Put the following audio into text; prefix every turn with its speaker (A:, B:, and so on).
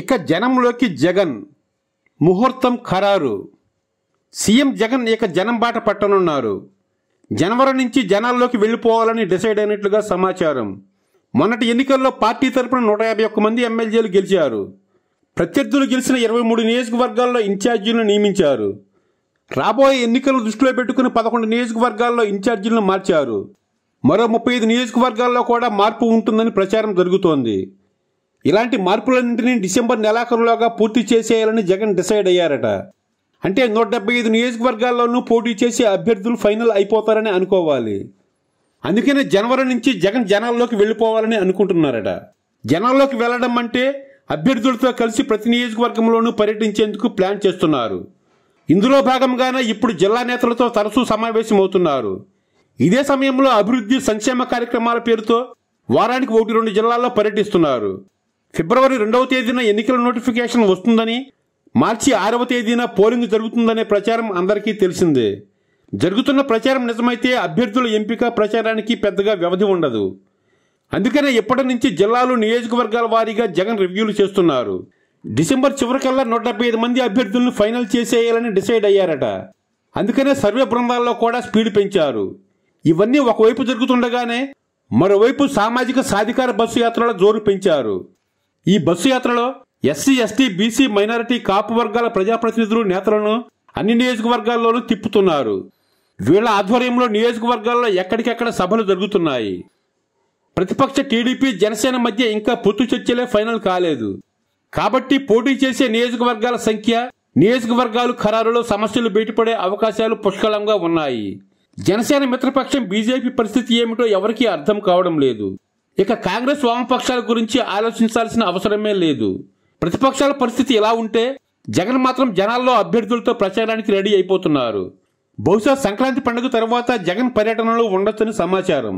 A: ఇక జనంలోకి జగన్ ముహూర్తం ఖరారు సీఎం జగన్ ఇక జనం బాట పట్టనున్నారు జనవరి నుంచి జనాల్లోకి వెళ్ళిపోవాలని డిసైడ్ అయినట్లుగా సమాచారం మొన్నటి ఎన్నికల్లో పార్టీ తరపున నూట యాభై ఒక్క మంది ఎమ్మెల్యేలు గెలిచారు ప్రత్యర్థులు గెలిచిన ఇరవై మూడు నియోజకవర్గాల్లో ఇన్ఛార్జీలను నియమించారు రాబోయే ఎన్నికలను దృష్టిలో పెట్టుకుని పదకొండు నియోజకవర్గాల్లో ఇన్ఛార్జీలను మార్చారు మరో ముప్పై ఐదు నియోజకవర్గాల్లో కూడా మార్పు ఉంటుందని ప్రచారం జరుగుతోంది ఇలాంటి మార్పులన్నింటినీ డిసెంబర్ నెలాఖరులోగా పూర్తి చేసేయాలని జగన్ డిసైడ్ అయ్యారట అంటే నూట డెబ్బై ఐదు నియోజకవర్గాల్లోనూ పోటీ చేసే అభ్యర్థులు ఫైనల్ అయిపోతారని అనుకోవాలి అందుకనే జనవరి నుంచి జగన్ జనాల్లోకి వెళ్ళిపోవాలని అనుకుంటున్నారట జనాల్లోకి వెళ్ళడం అంటే అభ్యర్థులతో కలిసి ప్రతి నియోజకవర్గంలోనూ పర్యటించేందుకు ప్లాన్ చేస్తున్నారు ఇందులో భాగంగానే ఇప్పుడు జిల్లా నేతలతో తరచూ సమావేశమవుతున్నారు ఇదే సమయంలో అభివృద్ధి సంక్షేమ కార్యక్రమాల పేరుతో వారానికి ఒకటి రెండు జిల్లాల్లో పర్యటిస్తున్నారు ఫిబ్రవరి రెండవ తేదీన ఎన్నికల నోటిఫికేషన్ వస్తుందని మార్చి ఆరవ తేదీన పోలింగ్ జరుగుతుందనే ప్రచారం అందరికీ తెలిసిందే జరుగుతున్న ప్రచారం నిజమైతే అభ్యర్థుల ఎంపిక ప్రచారానికి పెద్దగా వ్యవధి ఉండదు అందుకనే ఎప్పటి నుంచి జిల్లాలు నియోజకవర్గాల వారీగా జగన్ రివ్యూలు చేస్తున్నారు డిసెంబర్ చివరికల్లా నూట డెబ్బై ఐదు మంది అభ్యర్థులను ఫైనల్ చేసేయాలని డిసైడ్ అయ్యారట అందుకనే సర్వే బృందాల్లో కూడా స్పీడ్ పెంచారు ఇవన్నీ ఒకవైపు జరుగుతుండగానే మరోవైపు సామాజిక సాధికార బస్సు యాత్రల జోరు పెంచారు ఈ బస్సు యాత్రలో SC ST BC minority Kapu వర్గాల ప్రజాప్రతినిధులు నేతలను అన్ని నియోజకవర్గాల్లోనూ తిప్పుతున్నారు వీళ్ల ఆధ్వర్యంలో నియోజకవర్గాల్లో ఎక్కడికెక్కడ సభలు జరుగుతున్నాయి ప్రతిపక్ష టీడీపీ జనసేన మధ్య ఇంకా పొత్తు చర్చలే ఫైనల్ కాలేదు కాబట్టి పోటీ చేసే నియోజకవర్గాల సంఖ్య నియోజకవర్గాలు ఖరారులో సమస్యలు బయటపడే అవకాశాలు పుష్కలంగా ఉన్నాయి జనసేన మిత్రపక్షం బీజేపీ పరిస్థితి ఏమిటో ఎవరికీ అర్థం కావడం లేదు ఇక కాంగ్రెస్ వామపక్షాల గురించి ఆలోచించాల్సిన అవసరమే లేదు ప్రతిపక్షాల పరిస్థితి ఎలా ఉంటే జగన్ మాత్రం జనాల్లో అభ్యర్థులతో ప్రచారానికి రెడీ అయిపోతున్నారు బహుశా సంక్రాంతి పండుగ తర్వాత జగన్ పర్యటనలో ఉండొచ్చని సమాచారం